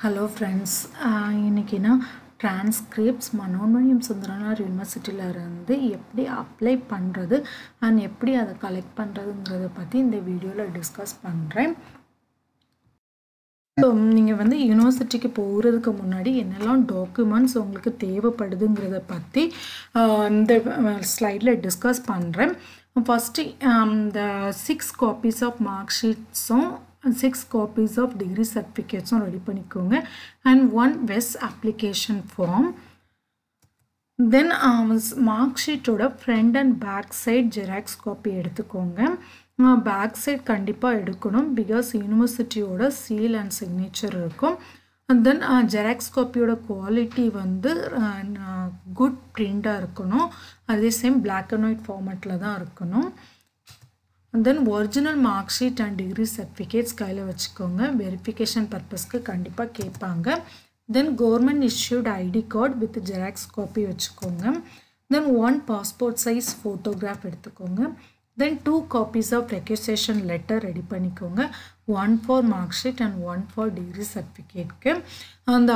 Hello friends இன்றைக்கினா transcripts Manonmaniam Sundaranar யூனிவர்சிட்டியில் இருந்து எப்படி அப்ளை பண்ணுறது அண்ட் எப்படி அதை கலெக்ட் பண்ணுறதுங்கிறத பற்றி இந்த வீடியோவில் டிஸ்கஸ் பண்ணுறேன் ஸோ நீங்கள் வந்து யூனிவர்சிட்டிக்கு போகிறதுக்கு முன்னாடி என்னெல்லாம் டாக்குமெண்ட்ஸ் உங்களுக்கு தேவைப்படுதுங்கிறத பற்றி இந்த ஸ்லைடில் டிஸ்கஸ் பண்ணுறேன் ஃபஸ்ட்டு இந்த சிக்ஸ் காப்பீஸ் ஆஃப் மார்க் ஷீட்ஸும் சிக்ஸ் காப்பீஸ் ஆஃப் டிகிரி சர்டிஃபிகேட்ஸும் ரெடி பண்ணிக்கோங்க அண்ட் ஒன் வெஸ் அப்ளிகேஷன் ஃபார்ம் தென் மார்க் ஷீட்டோட front and back side xerox copy எடுத்துக்கோங்க பேக் சைட் கண்டிப்பாக எடுக்கணும் பிகாஸ் யூனிவர்சிட்டியோட சீல் அண்ட் சிக்னேச்சர் இருக்கும் தென் ஜெராக்ஸ் காப்பியோட குவாலிட்டி வந்து குட் ப்ரிண்டாக இருக்கணும் அதே சேம் பிளாக் அண்ட் ஒயிட் ஃபார்மேட்டில் தான் இருக்கணும் then original mark sheet and degree certificates கையில் வச்சுக்கோங்க வெரிஃபிகேஷன் பர்பஸ்க்கு கண்டிப்பாக கேட்பாங்க தென் government issued ID card with xerox copy வச்சுக்கோங்க then one passport size photograph எடுத்துக்கோங்க then two copies of requisition letter ready பண்ணிக்கோங்க one for mark sheet and one for degree சர்டிஃபிகேட்க்கு அந்த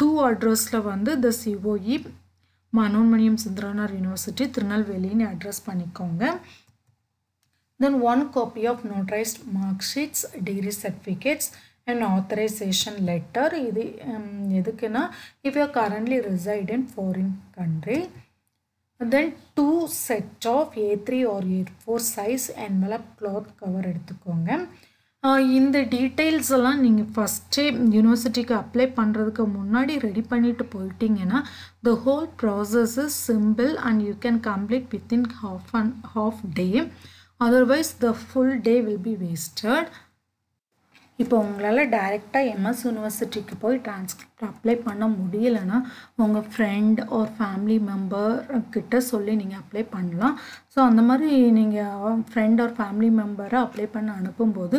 டூ அட்ரஸில் வந்து the COE e, Manonmaniam Sundaranar university திருநெல்வேலின்னு address பண்ணிக்கோங்க Then one copy of notarized mark sheets, degree certificates and authorization letter. இது um, எதுக்குன்னா if you are currently reside in foreign country then two set of A three or A four size envelope cloth cover எடுத்துக்கோங்க இந்த details எல்லாம் நீங்கள் ஃபஸ்ட்டே யூனிவர்சிட்டிக்கு apply பண்ணுறதுக்கு முன்னாடி ரெடி பண்ணிட்டு போயிட்டீங்கன்னா the whole process is simple and you can complete within half and half day otherwise the full day will be wasted இப்போ உங்களால் டைரெக்டாக எம்எஸ் யூனிவர்சிட்டிக்கு போய் டிரான்ஸ்கிரிப்ட் அப்ளை பண்ண முடியலைன்னா உங்கள் ஃப்ரெண்ட் ஒரு ஃபேமிலி மெம்பர் கிட்ட சொல்லி நீங்கள் அப்ளை பண்ணலாம் ஸோ அந்த மாதிரி நீங்கள் ஃப்ரெண்ட் ஒரு ஃபேமிலி மெம்பரை அப்ளை பண்ண அனுப்பும்போது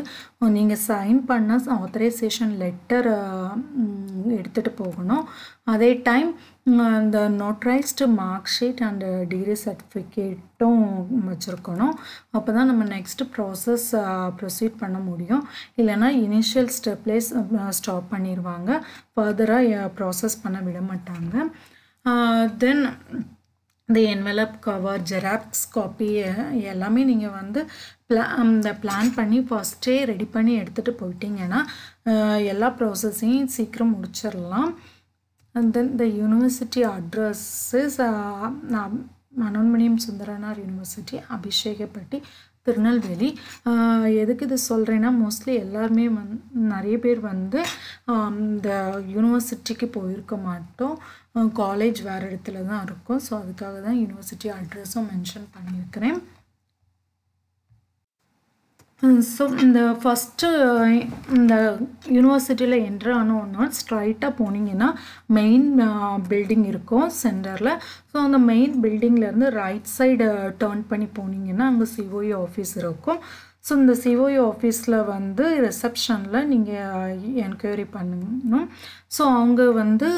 நீங்கள் சைன் பண்ண ஆத்தரைசேஷன் லெட்டர் இங்கே எடுத்துகிட்டு போகணும் அதே டைம் இந்த notarised mark sheet and degree சர்டிஃபிகேட்டும் வச்சுருக்கணும் அப்போ தான் நம்ம நெக்ஸ்ட்டு ப்ராசஸ் ப்ரொசீட் பண்ண முடியும் இல்லைனா இனிஷியல் ஸ்டெப்லேயே ஸ்டாப் பண்ணிடுவாங்க ஃபர்தராக ப்ராசஸ் பண்ண விட மாட்டாங்க தென் இந்த என்வெலப் கவர் ஜெராக்ஸ் காப்பி எல்லாமே நீங்கள் வந்து பிளா அந்த பிளான் பண்ணி ஃபஸ்ட்டே ரெடி பண்ணி எடுத்துகிட்டு போயிட்டீங்கன்னா எல்லா ப்ராசஸையும் சீக்கிரம் முடிச்சிடலாம் then the university addresses Manonmaniam Sundaranar university Abishekapatti Tirunelveli எதுக்கு இது சொல்கிறேன்னா மோஸ்ட்லி எல்லாருமே வந் நிறைய பேர் வந்து இந்த யூனிவர்சிட்டிக்கு போயிருக்க மாட்டோம் காலேஜ் வேறு இடத்துல தான் இருக்கும் ஸோ அதுக்காக தான் யூனிவர்சிட்டி அட்ரஸும் மென்ஷன் பண்ணியிருக்கிறேன் ஸோ இந்த ஃபஸ்ட்டு இந்த யூனிவர்சிட்டியில் என்ட்ரு ஆனோன்னா ஸ்ட்ரைட்டாக போனீங்கன்னா மெயின் பில்டிங் இருக்கும் சென்டரில் ஸோ அந்த மெயின் பில்டிங்லேருந்து ரைட் சைடு டேர்ன் பண்ணி போனீங்கன்னா அங்கே சிஓஇ ஆஃபீஸ் இருக்கும் ஸோ இந்த சிஓஇ ஆஃபீஸில் e வந்து ரிசப்ஷனில் நீங்கள் என்கொயரி பண்ணணும் ஸோ அவங்க வந்து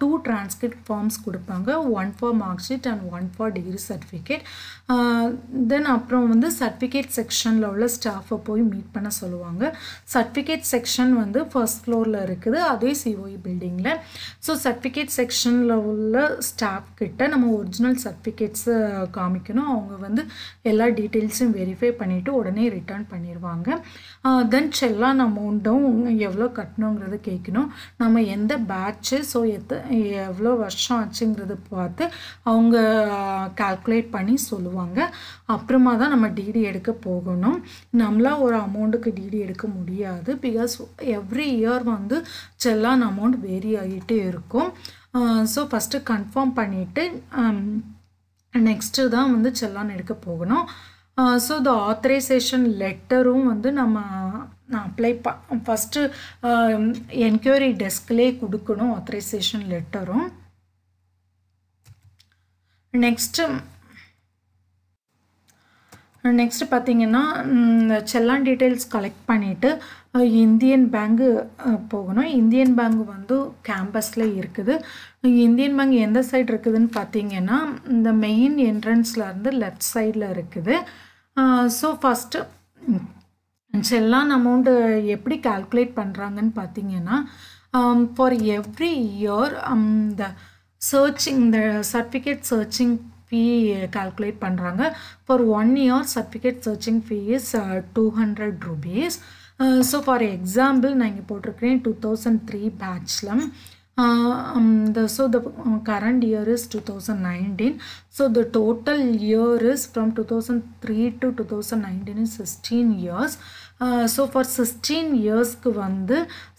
டூ டிரான்ஸ்கிரிப்ட் ஃபார்ம்ஸ் கொடுப்பாங்க one for mark sheet and one for degree certificate then அப்புறம் வந்து சர்டிஃபிகேட் செக்ஷனில் உள்ள ஸ்டாஃபை போய் மீட் பண்ண சொல்லுவாங்க சர்டிஃபிகேட் செக்ஷன் வந்து ஃபர்ஸ்ட் ஃப்ளோரில் இருக்குது அதே சிஓஇ பில்டிங்கில் ஸோ சர்டிஃபிகேட் செக்ஷனில் உள்ள ஸ்டாஃப் கிட்ட நம்ம ஒரிஜினல் சர்டிஃபிகேட்ஸை காமிக்கணும் அவங்க வந்து எல்லா டீட்டெயில்ஸும் வெரிஃபை பண்ணிவிட்டு உடனே ரிட்டர்ன் பண்ணிடுவாங்க தென் செல்லான் அமௌண்ட்டும் எவ்வளோ கட்டணுங்கிறத கேட்கணும் நம்ம எந்த பேட்ச்சு ஸோ எத்த எவ்வளோ வருஷம் ஆச்சுங்கிறத பார்த்து அவங்க கால்குலேட் பண்ணி சொல்லுவாங்க சொல்லுவாங்க அப்புறமா தான் நம்ம டிடி எடுக்க போகணும் நம்மளாம் ஒரு அமௌண்ட்டுக்கு டிடி எடுக்க முடியாது பிகாஸ் எவ்ரி இயர் வந்து செல்லான் அமௌண்ட் வேரி ஆகிட்டே இருக்கும் ஸோ ஃபஸ்ட்டு கன்ஃபார்ம் பண்ணிவிட்டு நெக்ஸ்ட்டு தான் வந்து செல்லான் எடுக்க போகணும் ஸோ த ஆத்தரைசேஷன் லெட்டரும் வந்து நம்ம அப்ளை ப ஃபஸ்ட்டு என்கொயரி டெஸ்க்லேயே கொடுக்கணும் ஆத்தரைசேஷன் லெட்டரும் நெக்ஸ்ட்டு நெக்ஸ்ட்டு பார்த்திங்கன்னா இந்த செல்லான் டீட்டெயில்ஸ் கலெக்ட் பண்ணிவிட்டு இந்தியன் பேங்கு போகணும் இந்தியன் பேங்க் வந்து கேம்பஸில் இருக்குது இந்தியன் பேங்க் எந்த சைடு இருக்குதுன்னு பார்த்தீங்கன்னா இந்த மெயின் என்ட்ரன்ஸ்லேருந்து லெஃப்ட் சைடில் இருக்குது ஸோ ஃபஸ்ட்டு செல்லான் அமௌண்ட்டு எப்படி கால்குலேட் பண்ணுறாங்கன்னு பார்த்தீங்கன்னா ஃபார் எவ்ரி இயர் இந்த சர்ச்சிங் இந்த சர்டிஃபிகேட் சர்ச்சிங் ஃபீ கால்குலேட் பண்ணுறாங்க for one year certificate searching fee is two hundred rupees so for example நான் இங்கே போட்டிருக்கிறேன் டூ தௌசண்ட் த்ரீ பேட்ச்சில் the so the current year is two thousand nineteen so the total year is from two thousand three to two thousand nineteen is sixteen years so for sixteen இயர்ஸ்க்கு வந்து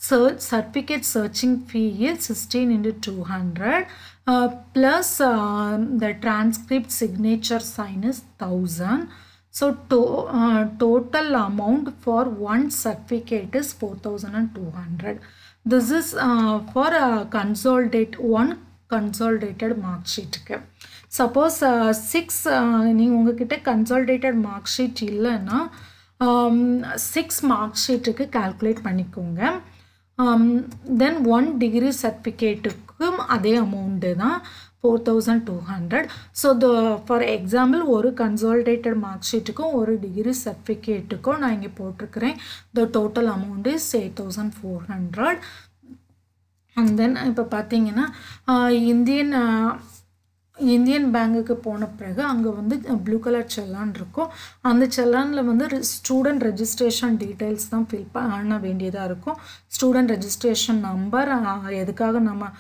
search certificate searching fees sixteen into two hundred Uh, plus uh, the transcript signature sign is 1000 so to, uh, total amount for one certificate is 4200 this is uh, for a consolidate one consolidated mark ஷீட்டுக்கு suppose six நீங்கள் உங்ககிட்ட consolidated mark sheet, um, six mark sheet calculate. பண்ணிக்கோங்க தென் one degree சர்டிஃபிகேட்டுக்கும் அதே amount தான் four thousand two hundred so the for example ஒரு consolidated mark ஷீட்டுக்கும் ஒரு degree சர்டிஃபிகேட்டுக்கும் நான் இங்கே போட்டிருக்கிறேன் the total amount is eight thousand four hundred and then இப்போ பார்த்தீங்கன்னா இந்தியன் uh, இந்தியன் பேங்குக்கு போன பிறகு அங்கே வந்து ப்ளூ கலர் செல்லான் இருக்கும் அந்த செல்லானில் வந்து ஸ்டூடெண்ட் ரெஜிஸ்ட்ரேஷன் டீட்டெயில்ஸ் தான் ஃபில் பண்ண வேண்டியதாக இருக்கும் ஸ்டூடெண்ட் ரெஜிஸ்ட்ரேஷன் நம்பர் எதுக்காக நம்ம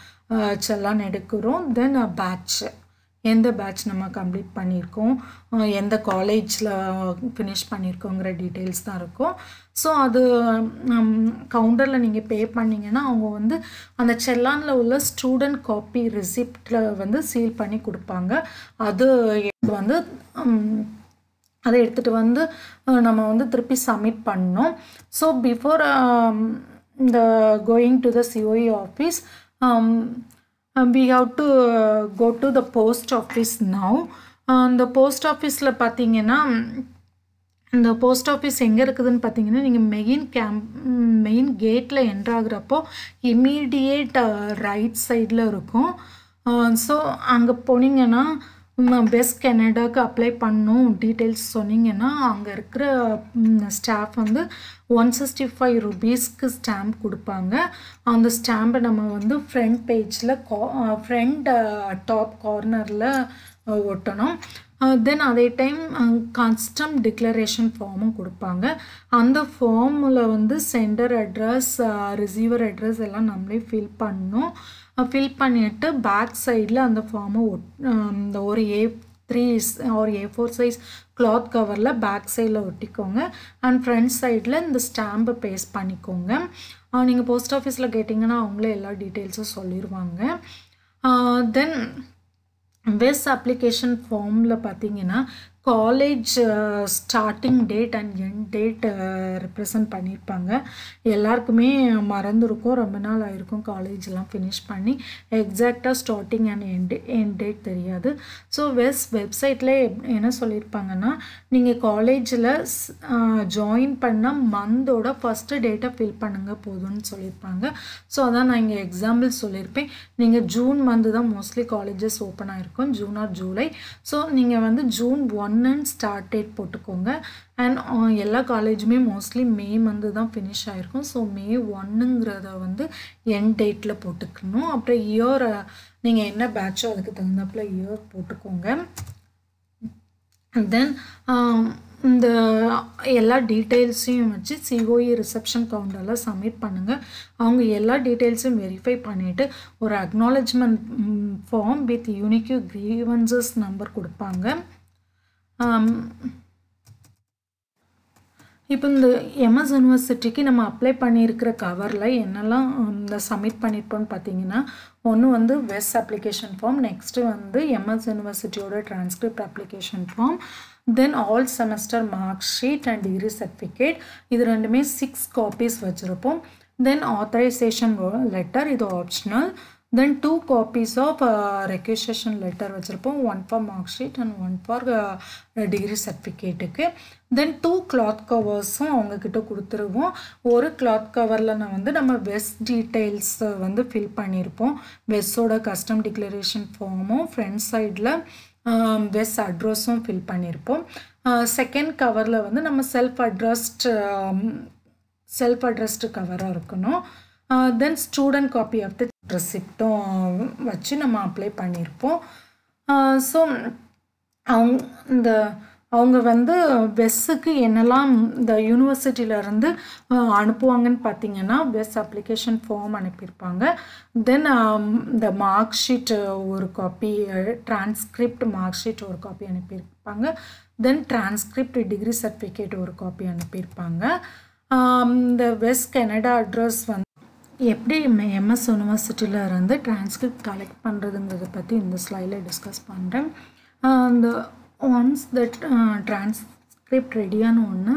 செல்லான் எடுக்கிறோம் தென் பேட்ச்சு எந்த பேட்ச் நம்ம கம்ப்ளீட் பண்ணியிருக்கோம் எந்த காலேஜில் ஃபினிஷ் பண்ணியிருக்கோங்கிற டீட்டெயில்ஸ் தான் இருக்கும் ஸோ அது கவுண்டரில் நீங்கள் பே பண்ணிங்கன்னா அவங்க வந்து அந்த செல்லானில் உள்ள ஸ்டூடெண்ட் காப்பி ரிசிப்டில் வந்து சீல் பண்ணி கொடுப்பாங்க அது வந்து அதை எடுத்துகிட்டு வந்து நம்ம வந்து திருப்பி சப்மிட் பண்ணோம் ஸோ பிஃபோர் இந்த going to the COE office we have to go to the post office now அந்த போஸ்ட் ஆஃபீஸில் பார்த்தீங்கன்னா இந்த போஸ்ட் ஆஃபீஸ் எங்கே இருக்குதுன்னு பார்த்தீங்கன்னா நீங்கள் மெயின் கேம்ப் மெயின் கேட்டில் என்ட்ராகிறப்போ இம்மீடியேட் ரைட் சைடில் இருக்கும் ஸோ um, அங்கே போனீங்கன்னா பெஸ்ட் கெனடாவுக்கு அப்ளை பண்ணும் டீட்டெயில்ஸ் சொன்னீங்கன்னா அங்கே இருக்கிற ஸ்டாஃப் வந்து ஒன் சிக்ஸ்டி ஃபைவ் ருபீஸ்க்கு ஸ்டாம்ப் கொடுப்பாங்க அந்த ஸ்டாம்பை நம்ம வந்து ஃப்ரண்ட் பேஜில் கா ஃப்ரண்ட் டாப் கார்னரில் ஒட்டணும் தென் uh, அதே டைம் கஸ்டம் டிக்ளரேஷன் ஃபார்மும் கொடுப்பாங்க அந்த ஃபார்மில் வந்து சென்டர் அட்ரஸ் ரிசீவர் அட்ரஸ் எல்லாம் நம்மளே ஃபில் பண்ணணும் ஃபில் uh, பண்ணிவிட்டு பேக் சைடில் அந்த ஃபார்மை ஒட் um, இந்த ஒரு ஏ த்ரீ ஒரு ஏ ஃபோர் சைஸ் கிளாத் கவரில் பேக் சைடில் ஒட்டிக்கோங்க அண்ட் ஃப்ரண்ட் சைடில் இந்த ஸ்டாம்பை பேஸ்ட் பண்ணிக்கோங்க uh, நீங்கள் போஸ்ட் ஆஃபீஸில் கேட்டிங்கன்னா அவங்களே எல்லா டீட்டெயில்ஸும் சொல்லிடுவாங்க தென் வெஸ் அப்ளிகேஷன் ஃபார்மில் பார்த்திங்கன்னா college starting date and end date represent பண்ணியிருப்பாங்க எல்லாருக்குமே மறந்துருக்கும் ரொம்ப நாள் ஆயிருக்கும் காலேஜ்லாம் ஃபினிஷ் பண்ணி எக்ஸாக்டாக starting and end day end date தெரியாது ஸோ வெஸ் வெப்சைட்டில் என்ன சொல்லியிருப்பாங்கன்னா நீங்கள் காலேஜில் ஜாயின் பண்ண மந்தோட ஃபஸ்ட்டு டேட்டை ஃபில் பண்ணுங்கள் போதும்னு சொல்லியிருப்பாங்க ஸோ அதான் நான் இங்கே எக்ஸாம்பிள் சொல்லியிருப்பேன் நீங்கள் ஜூன் மந்த் தான் மோஸ்ட்லி காலேஜஸ் ஓப்பன் ஆகிருக்கும் ஜூன் ஆர் ஜூலை ஸோ நீங்கள் வந்து June one one and start date போட்டுக்கோங்க அண்ட் uh, எல்லா காலேஜுமே மோஸ்ட்லி மே வந்து தான் ஃபினிஷ் ஆகிருக்கும் ஸோ மே ஒன்னுங்கிறத வந்து என் டேட்டில் போட்டுக்கணும் அப்புறம் இயர் நீங்கள் என்ன பேட்சோ அதுக்கு தகுந்தப்பில் இயர் போட்டுக்கோங்க தென் um, இந்த எல்லா டீட்டெயில்ஸையும் வச்சு சிஓஇ ரிசப்ஷன் கவுண்டரில் சப்மிட் பண்ணுங்கள் அவங்க எல்லா டீட்டெயில்ஸையும் வெரிஃபை பண்ணிவிட்டு ஒரு acknowledgement form with unique grievances number கொடுப்பாங்க இப்போ இந்த எம்எஸ் யூனிவர்சிட்டிக்கு நம்ம அப்ளை பண்ணியிருக்கிற கவரில் என்னெல்லாம் இந்த சப்மிட் பண்ணியிருப்போம்னு பார்த்தீங்கன்னா ஒன்று வந்து வெஸ் அப்ளிகேஷன் ஃபார்ம் நெக்ஸ்ட்டு வந்து எம்எஸ் யூனிவர்சிட்டியோட transcript application form then all semester mark sheet and degree certificate இது ரெண்டுமே சிக்ஸ் காப்பீஸ் வச்சுருப்போம் தென் ஆத்தரைசேஷன் லெட்டர் இது optional then two copies of requisition letter வச்சுருப்போம் one for mark sheet and one for degree சர்டிஃபிகேட்டுக்கு then two cloth கவர்ஸும் அவங்கக்கிட்ட கொடுத்துருவோம் ஒரு கிளாத் கவரில் நான் வந்து நம்ம பெஸ்ட் டீட்டெயில்ஸ் வந்து ஃபில் பண்ணியிருப்போம் வெஸ்ஸோட கஸ்டம் டிக்ளரேஷன் ஃபார்மும் ஃப்ரண்ட் சைடில் பெஸ் அட்ரஸும் ஃபில் பண்ணியிருப்போம் செகண்ட் கவரில் வந்து நம்ம செல்ஃப் அட்ரஸ்ட் செல்ஃப் அட்ரஸ்டு கவராக இருக்கணும் then student copy of the ரெசிப்டும் வச்சு நம்ம அப்ளை பண்ணியிருப்போம் ஸோ அவங்க இந்த அவங்க வந்து பெஸ்ஸுக்கு என்னெல்லாம் இந்த யூனிவர்சிட்டியிலேருந்து அனுப்புவாங்கன்னு பார்த்தீங்கன்னா பெஸ் அப்ளிகேஷன் ஃபார்ம் அனுப்பியிருப்பாங்க தென் இந்த மார்க் ஷீட்டு ஒரு காப்பி டிரான்ஸ்கிரிப்ட் மார்க் ஷீட் ஒரு காப்பி அனுப்பியிருப்பாங்க தென் டிரான்ஸ்கிரிப்ட் டிகிரி சர்டிஃபிகேட் ஒரு காப்பி அனுப்பியிருப்பாங்க இந்த வெஸ்ட் கனடா அட்ரஸ் வந்து எப்படி எம்எஸ் யூனிவர்சிட்டியில் இருந்து டிரான்ஸ்கிரிப்ட் கலெக்ட் பண்ணுறதுங்கிறத பற்றி இந்த ஸ்லைடில் டிஸ்கஸ் பண்ணுறேன் அந்த ஒன்ஸ் தட் ட்ரான்ஸ்கிரிப்ட் ரெடியான ஒன்று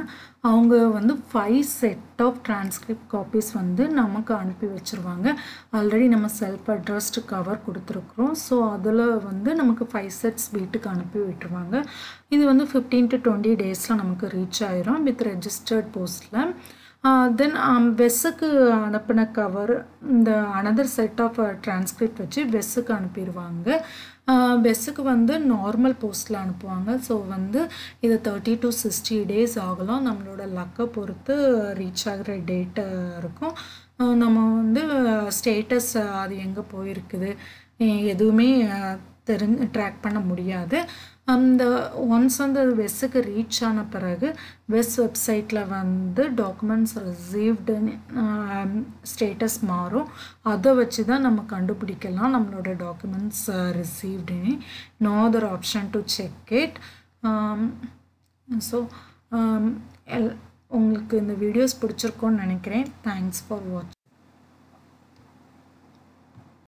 அவங்க வந்து five set of transcript copies வந்து நமக்கு அனுப்பி வச்சுருவாங்க ஆல்ரெடி நம்ம செல்ஃப் அட்ரஸ்டு கவர் கொடுத்துருக்குறோம் ஸோ அதில் வந்து நமக்கு ஃபைவ் செட்ஸ் வீட்டுக்கு அனுப்பி விட்டுருவாங்க இது வந்து ஃபிஃப்டீன் டு டுவெண்ட்டி டேஸில் நமக்கு ரீச் ஆயிரும் வித் ரெஜிஸ்டர்ட் போஸ்ட்டில் தென் வெஸ்ஸுக்கு அனுப்பின கவர் இந்த அனதர் செட் ஆஃப் ட்ரான்ஸ்கிரிப்ட் வச்சு வெஸ்ஸுக்கு அனுப்பிடுவாங்க பெஸ்ஸுக்கு வந்து நார்மல் போஸ்ட்டில் அனுப்புவாங்க ஸோ வந்து இது தேர்ட்டி டு சிக்ஸ்டி டேஸ் ஆகலாம் நம்மளோட லக்கை பொறுத்து ரீச் ஆகிற டேட்டு இருக்கும் நம்ம வந்து ஸ்டேட்டஸ் அது எங்கே போயிருக்குது எதுவுமே தெரிஞ்சு ட்ராக் பண்ண முடியாது அந்த ஒன்ஸ் வந்து அது வெஸ்ஸுக்கு ரீச் ஆன பிறகு வெஸ் வெப்சைட்டில் வந்து டாக்குமெண்ட்ஸ் ரிசீவ்டுன்னு ஸ்டேட்டஸ் மாறும் அதை வச்சு தான் நம்ம கண்டுபிடிக்கலாம் நம்மளோட டாக்குமெண்ட்ஸ் ரிசீவ்டுன்னு no other option to check it so உங்களுக்கு இந்த வீடியோஸ் பிடிச்சிருக்கோன்னு நினைக்கிறேன் தேங்க்ஸ் ஃபார் வாட்ச்